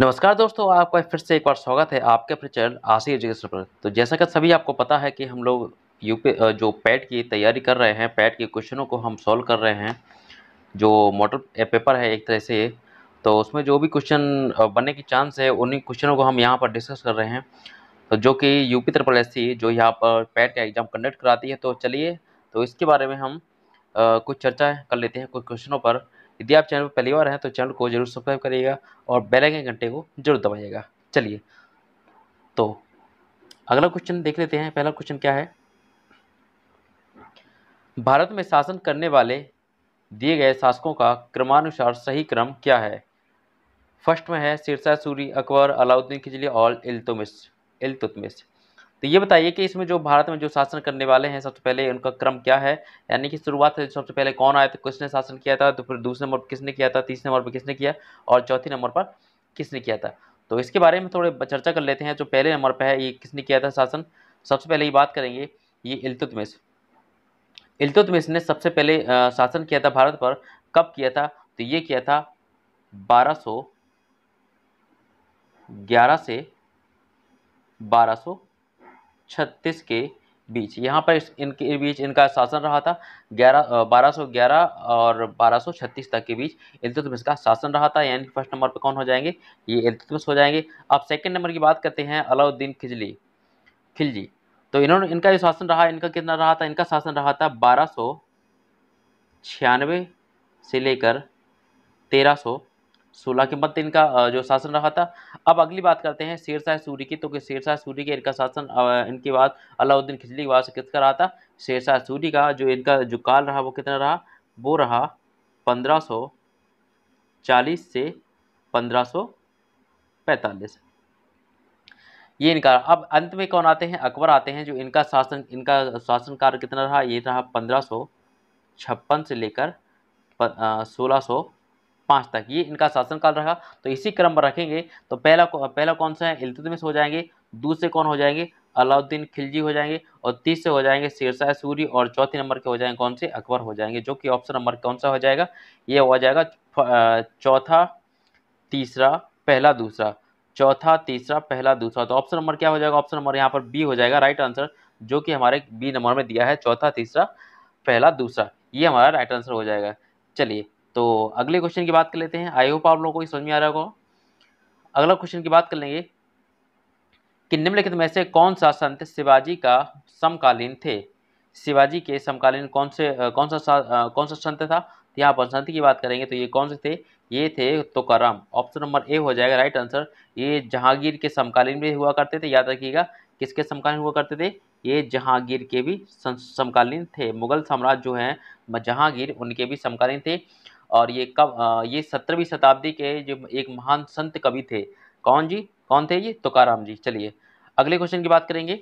नमस्कार दोस्तों आपका फिर से एक बार स्वागत है आपके अपने चैनल आशी एजुकेशन पर तो जैसा कि सभी आपको पता है कि हम लोग यूपी जो पैट की तैयारी कर रहे हैं पैट के क्वेश्चनों को हम सॉल्व कर रहे हैं जो मॉडल पेपर है एक तरह से तो उसमें जो भी क्वेश्चन बनने की चांस है उन्हीं क्वेश्चनों को हम यहाँ पर डिस्कस कर रहे हैं तो जो कि यूपी त्रिपल एस जो यहाँ पर पैट का एग्ज़ाम कंडक्ट कराती है तो चलिए तो इसके बारे में हम कुछ चर्चा कर लेते हैं कुछ क्वेश्चनों पर यदि आप चैनल पर पहली बार हैं तो चैनल को जरूर सब्सक्राइब करिएगा और बेल आइकन घंटे को जरूर दबाइएगा चलिए तो अगला क्वेश्चन देख लेते हैं पहला क्वेश्चन क्या है भारत में शासन करने वाले दिए गए शासकों का क्रमानुसार सही क्रम क्या है फर्स्ट में है सिरसा सूरी अकबर अलाउद्दीन खिजली और इल्तुमिश इल्तुतमिश तो ये बताइए कि इसमें जो भारत में जो शासन करने वाले हैं सबसे पहले उनका क्रम क्या है यानी कि शुरुआत सबसे पहले कौन आया था किसने शासन किया था तो फिर दूसरे नंबर पर किसने किया था तीसरे नंबर पर किसने किया और चौथे नंबर पर किसने किया था तो इसके बारे में थोड़े चर्चा कर लेते हैं जो पहले नंबर पर है ये किसने किया था शासन सबसे पहले ये बात करेंगे ये इल्तुतमिश इल्तुतमिश ने सबसे पहले शासन किया था भारत पर कब किया था तो ये किया था बारह सौ ग्यारह से बारह सौ छत्तीस के बीच यहाँ पर इनके बीच इनका शासन रहा था ग्यारह बारह सौ ग्यारह और बारह सौ छत्तीस तक के बीच इल्तुतमिश का शासन रहा था यानी फर्स्ट नंबर पर कौन हो जाएंगे ये इल्तुतमिश हो जाएंगे अब सेकंड नंबर की बात करते हैं अलाउद्दीन खिजली खिलजी तो इन्होंने इनका जो शासन रहा इनका कितना रहा था इनका शासन रहा था बारह सौ छियानवे से लेकर तेरह सौ सोलह के मध्य इनका जो शासन रहा था अब अगली बात करते हैं शेरशाह सूरी की तो शेरशाह सूरी के इनका शासन इनके बाद अलाउद्दीन खिजली के बाद से किसका रहा था शेरशाह सूरी का जो इनका जो काल रहा वो कितना रहा वो रहा पंद्रह सौ चालीस से पंद्रह सौ पैंतालीस ये इनका अब अंत में कौन आते हैं अकबर आते हैं जो इनका शासन इनका शासन कार्य कितना रहा ये रहा पंद्रह सौ छप्पन से लेकर सोलह सौ पाँच तक ये इनका शासनकाल रहा तो इसी क्रम में रखेंगे तो पहला पहला कौन सा है इल्तुतमिश हो जाएंगे दूसरे कौन हो जाएंगे अलाउद्दीन खिलजी हो जाएंगे और तीसरे हो जाएंगे शेरशाह सूरी और चौथे नंबर के हो जाएंगे कौन से अकबर हो जाएंगे जो कि ऑप्शन नंबर कौन सा हो जाएगा ये हो जाएगा चौथा तीसरा पहला दूसरा चौथा तीसरा पहला दूसरा तो ऑप्शन नंबर क्या हो जाएगा ऑप्शन नंबर यहाँ पर बी हो जाएगा राइट आंसर जो कि हमारे बी नंबर में दिया है चौथा तीसरा पहला दूसरा ये हमारा राइट आंसर हो जाएगा चलिए तो अगले क्वेश्चन की बात कर लेते हैं आई होप आप लोगों को समझ में आ रहा होगा अगला क्वेश्चन की बात कर लेंगे कि निम्नलिखित में से कौन सा संत शिवाजी का समकालीन थे शिवाजी के समकालीन कौन से कौन सा कौन सा संत था तो यहाँ पर संत की बात करेंगे तो ये कौन से थे ये थे तुकाराम ऑप्शन नंबर ए हो जाएगा राइट आंसर ये जहांगीर के समकालीन भी हुआ करते थे याद रखिएगा किसके समकालीन हुआ करते थे ये जहांगीर के भी समकालीन थे मुगल साम्राज्य जो हैं जहांगीर उनके भी समकालीन थे और ये कब ये सत्रहवीं शताब्दी के जो एक महान संत कवि थे कौन जी कौन थे ये तुकाराम जी चलिए अगले क्वेश्चन की बात करेंगे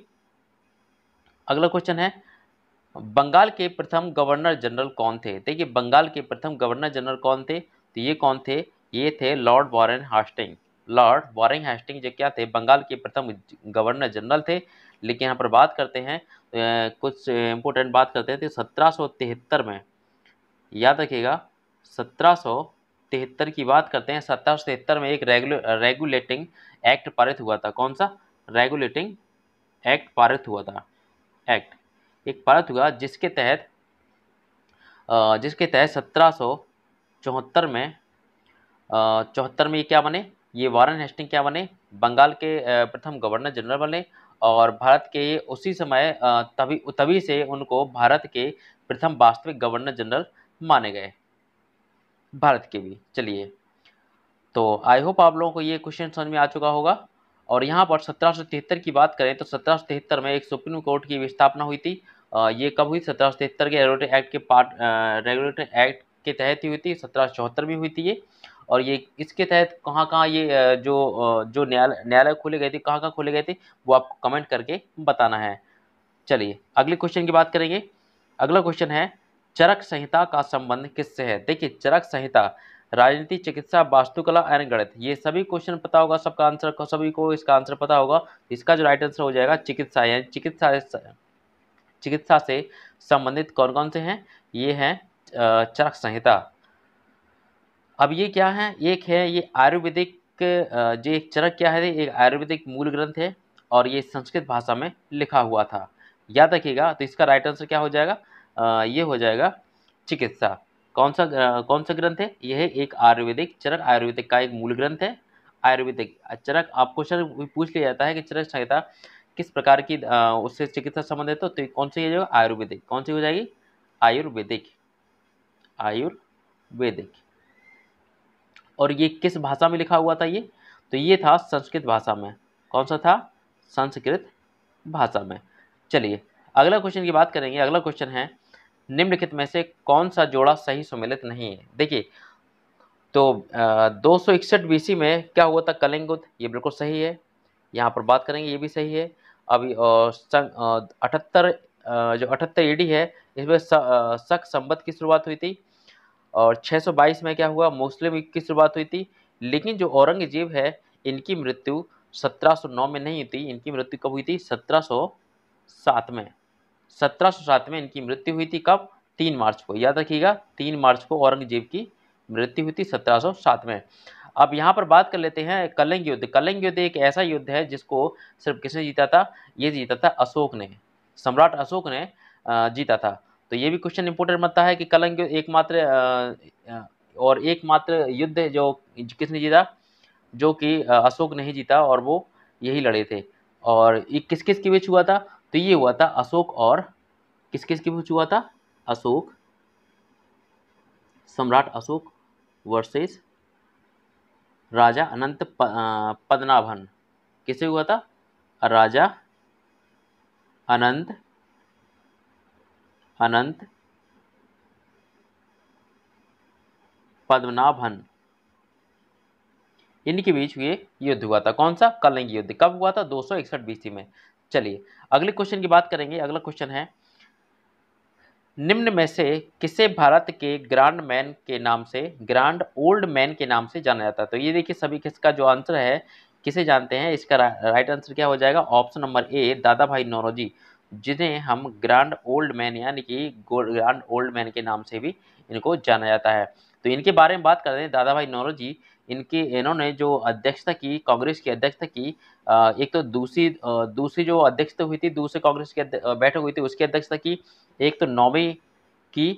अगला क्वेश्चन है बंगाल के प्रथम गवर्नर जनरल कौन थे देखिए बंगाल के प्रथम गवर्नर जनरल कौन थे तो ये कौन थे ये थे lord Warren Hastings lord Warren Hastings जो क्या थे बंगाल के प्रथम गवर्नर जनरल थे लेकिन यहाँ पर बात करते हैं कुछ इंपोर्टेंट बात करते हैं तो सत्रह में याद रखिएगा सत्रह की बात करते हैं सत्रह में एक रेगुले रेगुलेटिंग एक्ट पारित हुआ था कौन सा रेगुलेटिंग एक्ट पारित हुआ था एक्ट एक पारित हुआ जिसके तहत जिसके तहत सत्रह में चौहत्तर में ये क्या बने ये वारन हेस्टिंग क्या बने बंगाल के प्रथम गवर्नर जनरल बने और भारत के उसी समय तभी तभी से उनको भारत के प्रथम वास्तविक गवर्नर जनरल माने गए भारत के भी चलिए तो आई होप आप लोगों को ये क्वेश्चन समझ में आ चुका होगा और यहाँ पर सत्रह की बात करें तो सत्रह में एक सुप्रीम कोर्ट की स्थापना हुई थी ये कब हुई सत्रह के रेगुलेटरी एक्ट के पार्ट रेगुलेटरी एक्ट के तहत ही हुई थी सत्रह में हुई थी ये और ये इसके तहत कहाँ कहाँ ये जो जो न्यायालय न्यायालय खोले गए थे कहाँ कहाँ खोले गए थे वो आपको कमेंट करके बताना है चलिए अगले क्वेश्चन की बात करेंगे अगला क्वेश्चन है चरक संहिता का संबंध किससे है देखिए चरक संहिता राजनीति चिकित्सा वास्तुकला एन गणित ये सभी क्वेश्चन पता होगा सबका आंसर सभी को इसका आंसर पता होगा इसका जो राइट आंसर हो जाएगा चिकित्सा यानी चिकित्सा चिकित्सा से संबंधित कौन कौन से हैं ये हैं चरक संहिता अब ये क्या है एक है ये आयुर्वेदिक जो एक चरक क्या है एक आयुर्वेदिक मूल ग्रंथ है और ये संस्कृत भाषा में लिखा हुआ था याद रखिएगा तो इसका राइट आंसर क्या हो जाएगा ये हो जाएगा चिकित्सा कौन सा कौन सा ग्रंथ है यह है एक आयुर्वेदिक चरक आयुर्वेदिक का एक मूल ग्रंथ है आयुर्वेदिक चरक आपको क्वेश्चन पूछ लिया जाता है कि चरक संहिता किस प्रकार की उससे चिकित्सा संबंध है तो, तो कौन सी हो जाएगा आयुर्वेदिक कौन सी हो जाएगी आयुर्वेदिक आयुर्वेदिक और ये किस भाषा में लिखा हुआ था ये तो ये था संस्कृत भाषा में कौन सा था संस्कृत भाषा में चलिए अगला क्वेश्चन की बात करेंगे अगला क्वेश्चन है निम्नलिखित में से कौन सा जोड़ा सही सम्मिलित नहीं है देखिए तो दो सौ इकसठ में क्या हुआ था कलिंगुद ये बिल्कुल सही है यहाँ पर बात करेंगे ये भी सही है अभी अठहत्तर जो अठहत्तर ईडी है इसमें शक संबत की शुरुआत हुई थी और 622 में क्या हुआ मुस्लिम की शुरुआत हुई थी लेकिन जो औरंगजेब है इनकी मृत्यु 1709 में नहीं हुई थी इनकी मृत्यु कब हुई थी 1707 में सत्रह में इनकी मृत्यु हुई थी कब तीन मार्च को याद रखिएगा तीन मार्च को औरंगजेब की मृत्यु हुई थी 1707 में अब यहाँ पर बात कर लेते हैं कलिंग युद्ध कलिंग युद्ध एक ऐसा युद्ध है जिसको सिर्फ किसने जीता था ये जीता था अशोक ने सम्राट अशोक ने जीता था तो ये भी क्वेश्चन इंपोर्टेंट बनता है कि कलंग युद्ध एकमात्र और एकमात्र युद्ध जो किसने जीता जो कि अशोक ने ही जीता और वो यही लड़े थे और किस किस के बीच हुआ था तो ये हुआ था अशोक और किस किस के बीच हुआ था अशोक सम्राट अशोक वर्सेस राजा अनंत पदनाभन किसे हुआ था राजा अनंत अनंत पद्मनाभन इनके बीच ये युद्ध हुआ था कौन सा कलिंग युद्ध कब हुआ था दो सौ इकसठ बीसी में चलिए अगले क्वेश्चन की बात करेंगे अगला क्वेश्चन है निम्न में से किसे भारत के ग्रांड मैन के नाम से ग्रांड ओल्ड मैन के नाम से जाना जाता है तो ये देखिए सभी किसका जो आंसर है किसे जानते हैं इसका राइट आंसर क्या हो जाएगा ऑप्शन नंबर ए दादा भाई नौरोजी जिन्हें हम ग्रांड ओल्ड मैन यानी कि ग्रांड ओल्ड मैन के नाम से भी इनको जाना जाता है तो इनके बारे में बात कर रहे हैं दादा भाई नौरोजी इनके इन्होंने जो अध्यक्षता की कांग्रेस की अध्यक्षता की एक तो दूसरी दूसरी जो अध्यक्षता हुई थी दूसरे कांग्रेस की बैठक हुई थी उसकी अध्यक्षता की एक तो नौवीं की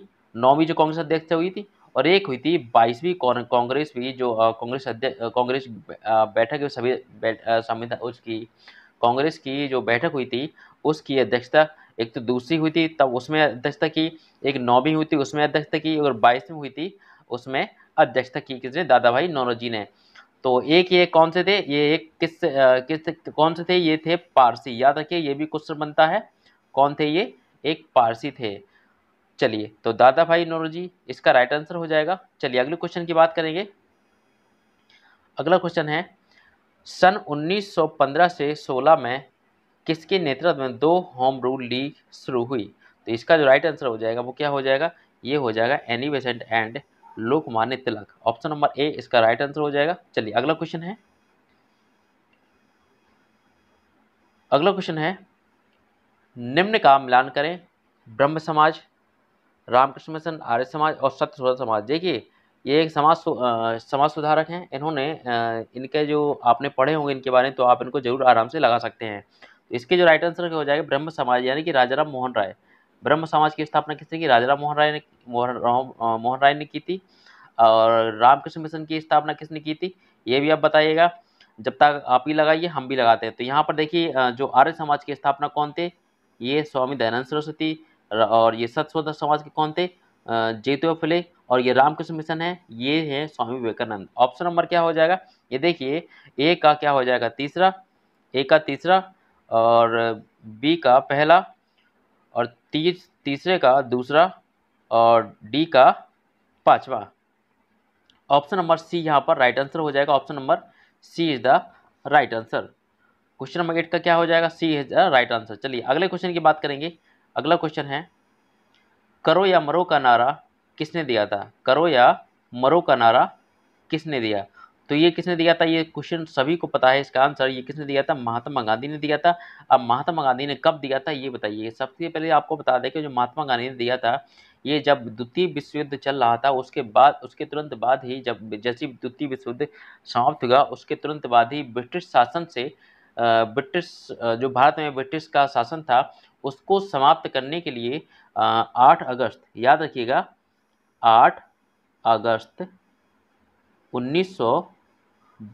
नौवीं जो कांग्रेस अध्यक्षता हुई थी और एक हुई थी बाईसवीं कांग्रेस भी जो कांग्रेस अध्यक्ष कांग्रेस बैठक सभी संविधान उसकी कांग्रेस की जो बैठक हुई थी उसकी अध्यक्षता एक तो दूसरी हुई थी तब उसमें अध्यक्षता की एक नौवीं हुई थी उसमें अध्यक्षता की और बाईसवीं हुई थी उसमें अध्यक्षता की किसने दादा भाई नौरोजी ने तो एक ये कौन से थे ये एक किस किस कौन से थे ये थे पारसी याद रखिए ये भी क्वेश्चन बनता है कौन थे ये एक पारसी थे चलिए तो दादा भाई नौरोजी इसका राइट आंसर हो जाएगा चलिए अगले क्वेश्चन की बात करेंगे अगला क्वेश्चन है सन 1915 से 16 में किसके नेतृत्व में दो होम रूल लीग शुरू हुई तो इसका जो राइट आंसर हो जाएगा वो क्या हो जाएगा ये हो जाएगा Annie Besant and Lokmanya Tilak option number A इसका राइट आंसर हो जाएगा चलिए अगला क्वेश्चन है अगला क्वेश्चन है निम्न का मिलान करें ब्रह्म समाज रामकृष्ण मिशन आर्य समाज और सत्य शोधन समाज देखिए ये एक समाज समाज सुधारक हैं इन्होंने इनके जो आपने पढ़े होंगे इनके बारे में तो आप इनको जरूर आराम से लगा सकते हैं तो इसके जो राइट आंसर हो जाएगा ब्रह्म समाज यानी कि राजा राम मोहन राय ब्रह्म समाज की स्थापना किसने की राजा मोहन राय ने मोहन मोहन राय ने की थी और रामकृष्ण मिशन की स्थापना किसने की थी ये भी आप बताइएगा जब तक आप ही लगाइए हम भी लगाते हैं तो यहाँ पर देखिए जो आर्य समाज की स्थापना कौन थे ये स्वामी दयानंद सरस्वती और ये सत्स्वतंत्र समाज के कौन थे जेतु फुले और ये रामकृष्ण मिशन है ये है स्वामी विवेकानंद ऑप्शन नंबर क्या हो जाएगा ये देखिए ए का क्या हो जाएगा तीसरा ए का तीसरा और बी का पहला और तीस तीसरे का दूसरा और डी का पाँचवा ऑप्शन नंबर सी यहाँ पर राइट आंसर हो जाएगा option number C is the right answer question number eight का क्या हो जाएगा C is the right answer चलिए अगले क्वेश्चन की बात करेंगे अगला क्वेश्चन है करो या मरो का नारा किसने दिया था करो या मरो का नारा किसने दिया तो ये किसने दिया था ये क्वेश्चन सभी को पता है इसका आंसर ये किसने दिया था महात्मा गांधी ने दिया था अब महात्मा गांधी ने कब दिया था ये बताइए सबसे पहले आपको बता दें कि जो महात्मा गांधी ने दिया था ये जब द्वितीय विश्व युद्ध चल रहा था उसके बाद उसके तुरंत बाद ही जब जैसे द्वितीय विश्व युद्ध समाप्त हुआ उसके तुरंत बाद ही ब्रिटिश शासन से ब्रिटिश जो भारत में ब्रिटिश का शासन था उसको समाप्त करने के लिए आठ अगस्त याद रखिएगा आठ अगस्त उन्नीस सौ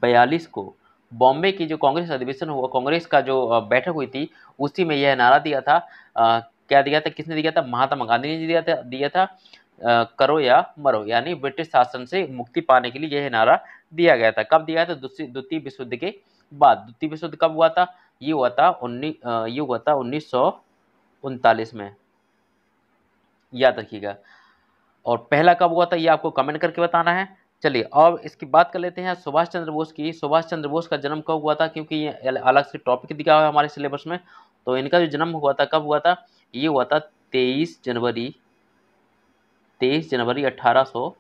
बयालीस को बॉम्बे की जो कांग्रेस अधिवेशन हुआ कांग्रेस का जो बैठक हुई थी उसी में यह नारा दिया था आ, क्या दिया था किसने दिया था महात्मा गांधी ने दिया था दिया था आ, करो या मरो यानी ब्रिटिश शासन से मुक्ति पाने के लिए यह नारा दिया गया था कब दिया था द्वितीय विश्व युद्ध के बाद द्वितीय विश्व युद्ध कब हुआ था ये हुआ था उन्नीस ये हुआ था उन्नीस में याद रखिएगा और पहला कब हुआ था ये आपको कमेंट करके बताना है चलिए अब इसकी बात कर लेते हैं सुभाष चंद्र बोस की सुभाष चंद्र बोस का जन्म कब हुआ था क्योंकि ये अलग से टॉपिक दिखा हुआ है हमारे सिलेबस में तो इनका जो जन्म हुआ था कब हुआ था ये हुआ था तेईस जनवरी तेईस जनवरी अट्ठारह सौ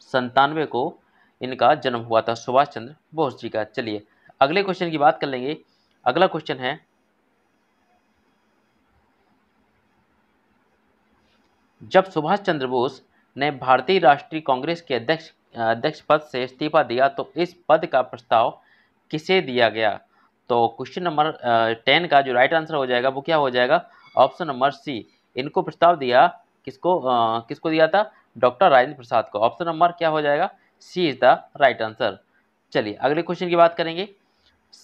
संतानवे को इनका जन्म हुआ था सुभाष चंद्र बोस जी का चलिए अगले क्वेश्चन की बात कर लेंगे अगला क्वेश्चन है जब सुभाष चंद्र बोस ने भारतीय राष्ट्रीय कांग्रेस के अध्यक्ष अध्यक्ष पद से इस्तीफा दिया तो इस पद का प्रस्ताव किसे दिया गया तो क्वेश्चन नंबर टेन का जो राइट आंसर हो जाएगा वो क्या हो जाएगा ऑप्शन नंबर सी इनको प्रस्ताव दिया किसको आ, किसको दिया था डॉक्टर राजेंद्र प्रसाद को ऑप्शन नंबर क्या हो जाएगा C is the right answer चलिए अगले क्वेश्चन की बात करेंगे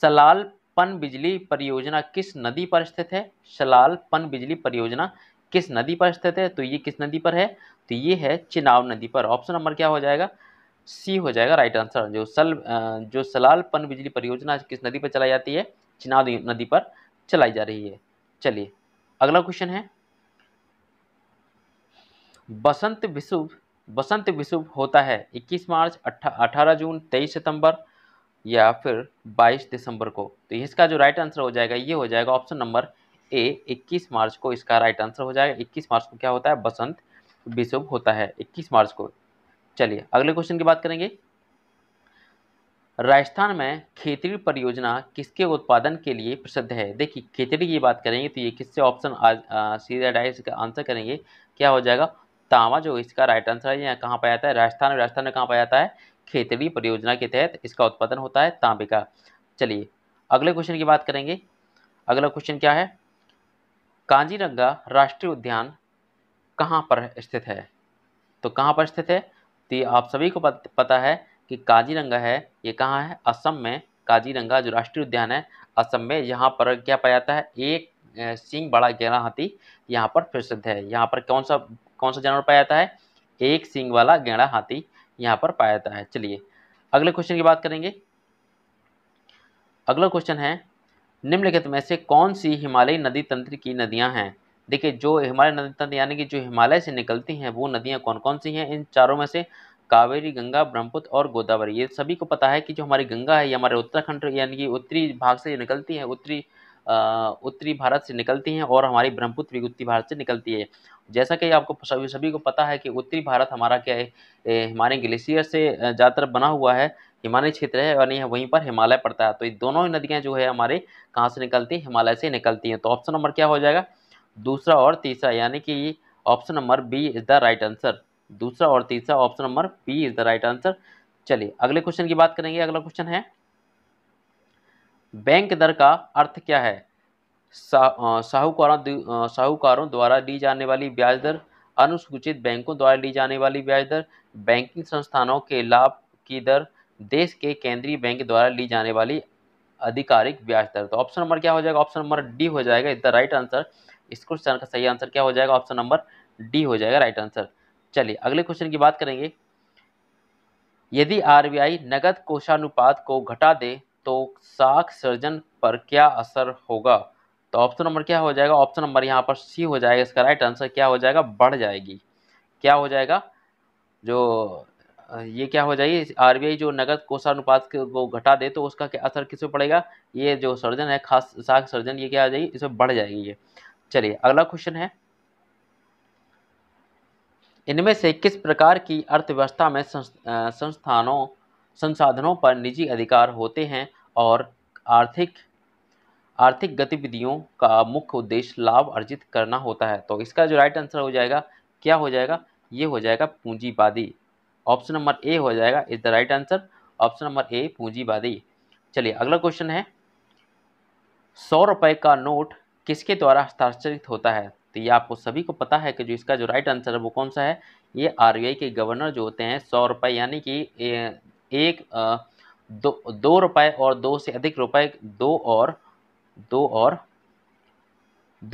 सलाल पन बिजली परियोजना किस नदी पर स्थित है सलाल पन बिजली परियोजना किस नदी पर स्थित है तो ये किस नदी पर है तो ये है चिनाव नदी पर ऑप्शन नंबर क्या हो जाएगा सी हो जाएगा राइट आंसर जो सल जो सलाल पन बिजली परियोजना किस नदी पर चलाई जाती है चिनाव नदी पर चलाई जा रही है चलिए अगला क्वेश्चन है बसंत विशुभ बसंत विशुभ होता है 21 मार्च अठारह जून 23 सितंबर या फिर 22 दिसंबर को तो इसका जो राइट आंसर हो जाएगा ये हो जाएगा ऑप्शन नंबर ए 21 मार्च को इसका राइट आंसर हो जाएगा 21 मार्च को क्या होता है बसंत विशुभ होता है 21 मार्च को चलिए अगले क्वेश्चन की बात करेंगे राजस्थान में खेतड़ी परियोजना किसके उत्पादन के लिए प्रसिद्ध है देखिए खेतड़ी की बात करेंगे तो ये किससे ऑप्शन सीधा डाइस का आंसर करेंगे क्या हो जाएगा तांबा जो इसका राइट आंसर है यहाँ कहाँ पाया जाता है राजस्थान में राजस्थान में कहाँ पाया जाता है खेतड़ी परियोजना के तहत इसका उत्पादन होता है तांबे का चलिए अगले क्वेश्चन की बात करेंगे अगला क्वेश्चन क्या है कांजीरंगा राष्ट्रीय उद्यान कहाँ पर स्थित है तो कहाँ पर स्थित है तो आप सभी को पता है कि काजीरंगा है ये कहाँ है असम में काजीरंगा जो राष्ट्रीय उद्यान है असम में यहाँ पर क्या पाया जाता है एक सिंह बड़ा गैरा हाथी यहाँ पर प्रसिद्ध है यहाँ पर कौन सा कौन सा जानवर पाया जाता है एक सिंह वाला गैरा हाथी यहाँ पर पाया जाता है चलिए अगले क्वेश्चन की बात करेंगे अगला क्वेश्चन है निम्नलिखित में से कौन सी हिमालयी नदी तंत्र की नदियाँ हैं देखिए जो हमारे नदी तंत्र यानी कि जो हिमालय से निकलती हैं वो नदियाँ कौन कौन सी हैं इन चारों में से कावेरी गंगा ब्रह्मपुत्र और गोदावरी ये सभी को पता है कि जो हमारी गंगा है ये हमारे उत्तराखंड यानी कि उत्तरी भाग से निकलती है उत्तरी उत्तरी भारत से निकलती हैं और हमारी ब्रह्मपुत्र भी उत्तरी भारत से निकलती है जैसा कि आपको सभी सभी को पता है कि उत्तरी भारत हमारा क्या है हमारे ग्लेशियर से ज़्यादातर बना हुआ है हिमालय क्षेत्र है और यह वहीं पर हिमालय पड़ता है तो ये दोनों ही नदियाँ जो है हमारे कहाँ से निकलती हैं हिमालय से निकलती हैं तो ऑप्शन नंबर क्या हो जाएगा दूसरा और तीसरा यानी कि option number B is the right answer दूसरा और तीसरा option number B is the right answer चलिए अगले क्वेश्चन की बात करेंगे अगला क्वेश्चन है बैंक दर का अर्थ क्या है साहूकारों साहूकारों द्वारा ली जाने वाली ब्याज दर अनुसूचित बैंकों द्वारा ली जाने वाली ब्याज दर बैंकिंग संस्थानों के लाभ की दर देश के केंद्रीय बैंक द्वारा ली जाने वाली आधिकारिक ब्याज दर तो ऑप्शन नंबर क्या हो जाएगा ऑप्शन नंबर डी हो जाएगा इज द राइट आंसर इस क्वेश्चन का सही आंसर क्या हो जाएगा ऑप्शन नंबर डी हो जाएगा राइट आंसर चलिए अगले क्वेश्चन की बात करेंगे यदि आर नगद कोषानुपात को घटा दे तो साख सर्जन पर क्या असर होगा तो ऑप्शन नंबर क्या हो जाएगा ऑप्शन नंबर यहाँ पर सी हो जाएगा इसका राइट आंसर क्या हो जाएगा बढ़ जाएगी क्या हो जाएगा जो ये क्या हो जाएगी आरबीआई जो नगद कोषानुपात को घटा दे तो उसका क्या असर किस पे पड़ेगा ये जो सर्जन है खास साख सर्जन ये क्या हो जाएगी इसमें बढ़ जाएगी ये चलिए अगला क्वेश्चन है इनमें से किस प्रकार की अर्थव्यवस्था में संस्थानों संसाधनों पर निजी अधिकार होते हैं और आर्थिक आर्थिक गतिविधियों का मुख्य उद्देश्य लाभ अर्जित करना होता है तो इसका जो राइट आंसर हो जाएगा क्या हो जाएगा ये हो जाएगा पूंजीवादी ऑप्शन नंबर ए हो जाएगा is the right answer option number A पूंजीवादी चलिए अगला क्वेश्चन है सौ रुपये का नोट किसके द्वारा हस्ताक्षरित होता है तो ये आपको सभी को पता है कि जो इसका जो राइट आंसर है वो कौन सा है ये आर के गवर्नर जो होते हैं सौ रुपये यानी कि एक दो दो रुपये और दो से अधिक रुपए दो और दो और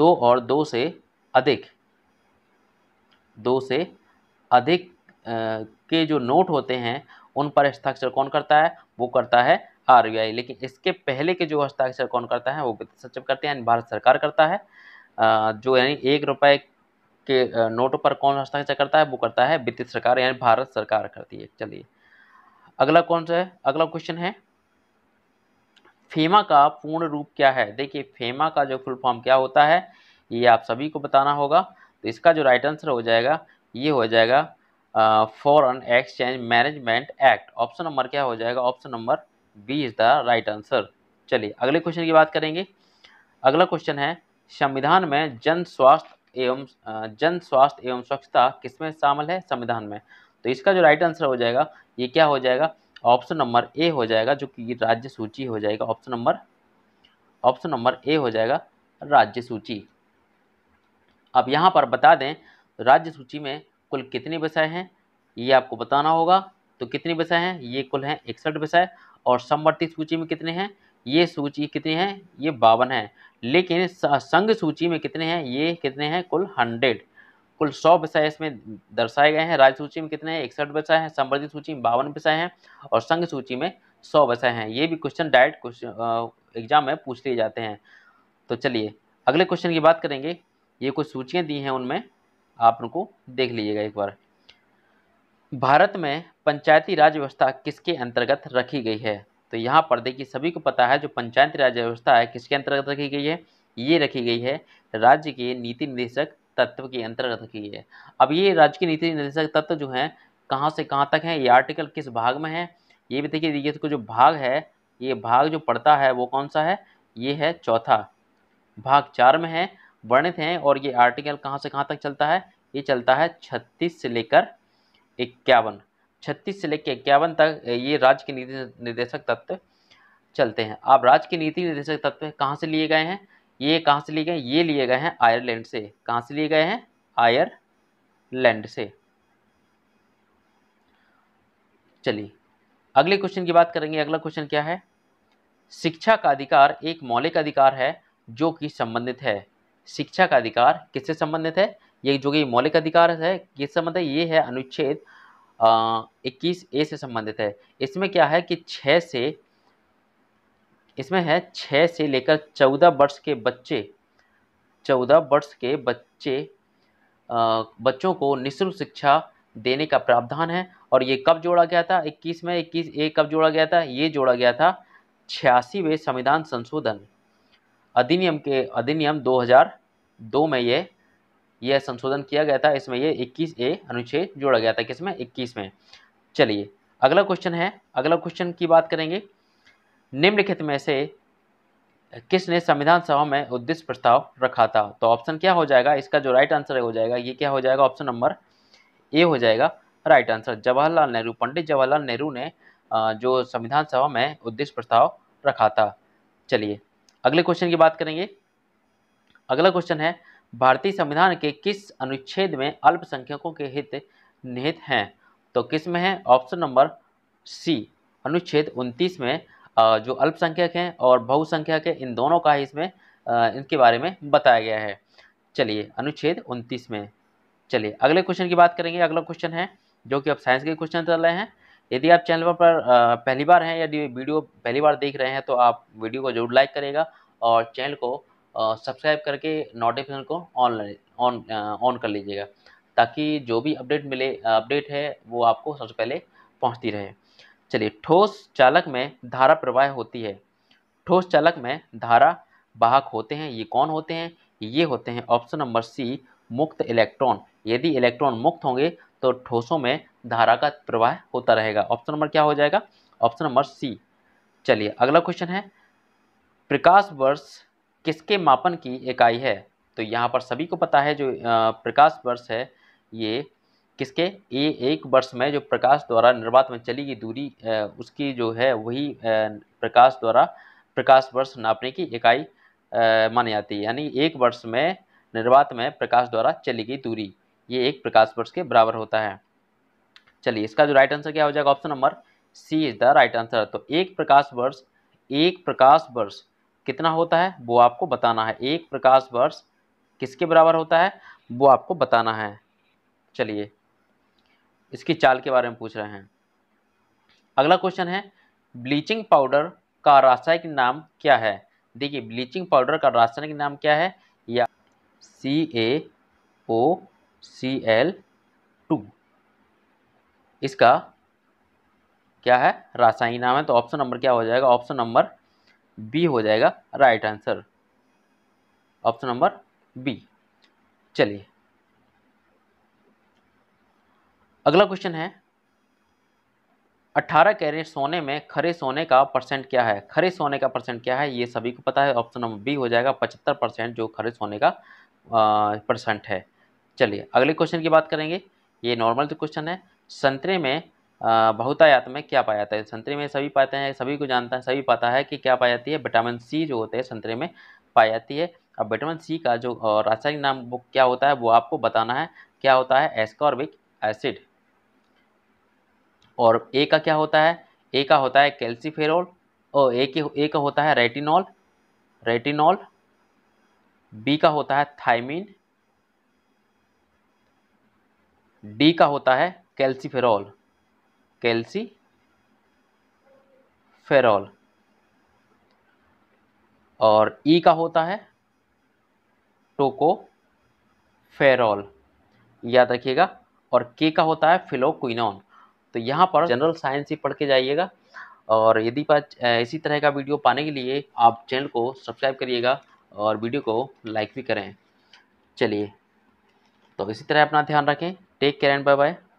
दो और दो से अधिक दो से अधिक के जो नोट होते हैं उन पर हस्ताक्षर कौन करता है वो करता है आर लेकिन इसके पहले के जो हस्ताक्षर कौन करता है वो वित्त सचिव करते हैं भारत सरकार करता है जो यानी एक रुपए के नोट पर कौन हस्ताक्षर करता है वो करता है वित्त सरकार यानी भारत सरकार करती है चलिए अगला कौन सा है अगला क्वेश्चन है फेमा का पूर्ण रूप क्या है देखिए फेमा का जो फुल फॉर्म क्या होता है ये आप सभी को बताना होगा तो इसका जो राइट आंसर हो जाएगा ये हो जाएगा foreign exchange management act option number क्या हो जाएगा option number B is the right answer चलिए अगले क्वेश्चन की बात करेंगे अगला क्वेश्चन है संविधान में जन स्वास्थ्य एवं जन स्वास्थ्य एवं स्वच्छता किसमें शामिल है संविधान में तो इसका जो राइट आंसर हो जाएगा ये क्या हो जाएगा ऑप्शन नंबर ए हो जाएगा जो कि राज्य सूची हो जाएगा option number option number A हो जाएगा राज्य सूची अब यहाँ पर बता दें राज्य सूची में कुल कितने विषय हैं ये आपको बताना होगा तो कितने विषय हैं ये कुल हैं इकसठ विषय और समवर्ती सूची में कितने हैं ये सूची कितने हैं ये बावन है लेकिन संघ सूची में कितने हैं ये कितने हैं कुल हंड्रेड कुल सौ विषय इसमें दर्शाए गए हैं राज्य सूची में कितने हैं इकसठ विषय हैं संवर्धित सूची में बावन विषय हैं और संघ सूची में सौ विषय हैं ये भी क्वेश्चन डायरेक्ट क्वेश्चन एग्जाम में पूछ लिए जाते हैं तो चलिए अगले क्वेश्चन की बात करेंगे ये कुछ सूचियाँ दी हैं उनमें आप उनको देख लीजिएगा एक बार भारत में पंचायती राज व्यवस्था किसके अंतर्गत रखी गई है तो यहाँ पर देखिए सभी को पता है जो पंचायती राज व्यवस्था है किसके अंतर्गत रखी गई है ये रखी गई है राज्य के नीति निदेशक तत्व के अंतर्गत रखी गई है अब ये राज्य के नीति निदेशक तत्व जो हैं कहाँ से कहाँ तक हैं ये आर्टिकल किस भाग में है ये भी देखिए देखिए इसको जो भाग है ये भाग जो पड़ता है वो कौन सा है ये है चौथा भाग चार में है वर्णित हैं और ये आर्टिकल कहाँ से कहाँ तक चलता है ये चलता है छत्तीस से लेकर इक्यावन छत्तीस से लेकर इक्यावन तक ये राज्य के नीति निर्देशक तत्व चलते हैं आप राज्य के नीति निर्देशक तत्व कहाँ से लिए गए हैं ये कहाँ से लिए गए ये लिए गए हैं आयरलैंड से कहाँ से लिए गए हैं आयरलैंड से चलिए अगले क्वेश्चन की बात करेंगे अगला क्वेश्चन क्या है शिक्षा का अधिकार एक मौलिक अधिकार है जो कि संबंधित है शिक्षा का अधिकार किससे संबंधित है ये जो कि मौलिक अधिकार है किस संबंध है ये है अनुच्छेद इक्कीस ए से संबंधित है इसमें क्या है कि छः से इसमें है छः से लेकर चौदह वर्ष के बच्चे चौदह वर्ष के बच्चे आ, बच्चों को निःशुल्क शिक्षा देने का प्रावधान है और ये कब जोड़ा गया था 21 में 21 ए कब जोड़ा गया था ये जोड़ा गया था छियासीवें संविधान संशोधन अधिनियम के अधिनियम 2002 में ये यह संशोधन किया गया था इसमें यह 21 ए अनुच्छेद जोड़ा गया था किसमें 21 में चलिए अगला क्वेश्चन है अगला क्वेश्चन की बात करेंगे निम्नलिखित में से किसने संविधान सभा में उद्देश्य प्रस्ताव रखा था तो ऑप्शन क्या हो जाएगा इसका जो राइट आंसर हो जाएगा ये क्या हो जाएगा ऑप्शन नंबर ए हो जाएगा राइट आंसर जवाहरलाल नेहरू पंडित जवाहरलाल नेहरू ने जो संविधान सभा में उद्देश्य प्रस्ताव रखा था चलिए अगले क्वेश्चन की बात करेंगे अगला क्वेश्चन है भारतीय संविधान के किस अनुच्छेद में अल्पसंख्यकों के हित निहित हैं तो किस में है ऑप्शन नंबर सी अनुच्छेद 29 में जो अल्पसंख्यक हैं और बहुसंख्यक हैं इन दोनों का इसमें इनके बारे में बताया गया है चलिए अनुच्छेद 29 में चलिए अगले क्वेश्चन की बात करेंगे अगला क्वेश्चन है जो कि अब साइंस के क्वेश्चन चल रहे हैं यदि आप चैनल पर पहली बार हैं यदि वीडियो पहली बार देख रहे हैं तो आप वीडियो को जरूर लाइक करेगा और चैनल को सब्सक्राइब करके नोटिफिकेशन को ऑन ऑन ऑन कर लीजिएगा ताकि जो भी अपडेट मिले अपडेट है वो आपको सबसे पहले पहुंचती रहे चलिए ठोस चालक में धारा प्रवाह होती है ठोस चालक में धारा बाहक होते हैं ये कौन होते हैं ये होते हैं ऑप्शन नंबर सी मुक्त इलेक्ट्रॉन यदि इलेक्ट्रॉन मुक्त होंगे तो ठोसों में धारा का प्रवाह होता रहेगा ऑप्शन नंबर क्या हो जाएगा ऑप्शन नंबर सी चलिए अगला क्वेश्चन है प्रकाश वर्ष किसके मापन की इकाई है तो यहाँ पर सभी को पता है जो प्रकाश वर्ष है ये किसके ए एक वर्ष में जो प्रकाश द्वारा निर्वात में चली गई दूरी उसकी जो है वही प्रकाश द्वारा प्रकाश वर्ष नापने की इकाई मानी जाती है यानी एक वर्ष में निर्वात में प्रकाश द्वारा चली गई दूरी ये एक प्रकाश वर्ष के बराबर होता है चलिए इसका जो राइट आंसर क्या हो जाएगा option number C is the right answer तो एक प्रकाश वर्ष एक प्रकाश वर्ष कितना होता है वो आपको बताना है एक प्रकाश वर्ष किसके बराबर होता है वो आपको बताना है चलिए इसकी चाल के बारे में पूछ रहे हैं अगला क्वेश्चन है ब्लीचिंग पाउडर का रासायनिक नाम क्या है देखिए ब्लीचिंग पाउडर का रासायनिक नाम क्या है या सी ए ओ सी एल टू इसका क्या है रासायनिक नाम है तो ऑप्शन नंबर क्या हो जाएगा ऑप्शन नंबर बी हो जाएगा right answer option number B चलिए अगला क्वेश्चन है अट्ठारह कैरेट सोने में खरे सोने का परसेंट क्या है खरे सोने का परसेंट क्या है ये सभी को पता है ऑप्शन नंबर बी हो जाएगा पचहत्तर परसेंट जो खरे सोने का परसेंट है चलिए अगले क्वेश्चन की बात करेंगे ये नॉर्मल क्वेश्चन है संतरे में बहुतायात में क्या पाया जाता है संतरे में सभी पाते हैं सभी को जानता है सभी पता है कि क्या पाई जाती है विटामिन सी जो होते हैं संतरे में पाई जाती है अब विटामिन सी का जो रासायनिक नाम वो क्या होता है वो आपको बताना है क्या होता है एस्कॉर्बिक एसिड और ए का क्या होता है ए का होता है कैल्सीफेरोल और ए के ए का होता है रेटिनॉल रेटिनॉल बी का होता है थाइमिन डी का होता है कैल्सीफेरोल कैल्सी फेरॉल और ई का होता है टोको फेरॉल याद रखिएगा और के का होता है फिलोक्विनॉन तो यहाँ पर जनरल साइंस ही पढ़ के जाइएगा और यदि इसी तरह का वीडियो पाने के लिए आप चैनल को सब्सक्राइब करिएगा और वीडियो को लाइक भी करें चलिए तो इसी तरह अपना ध्यान रखें take care and bye bye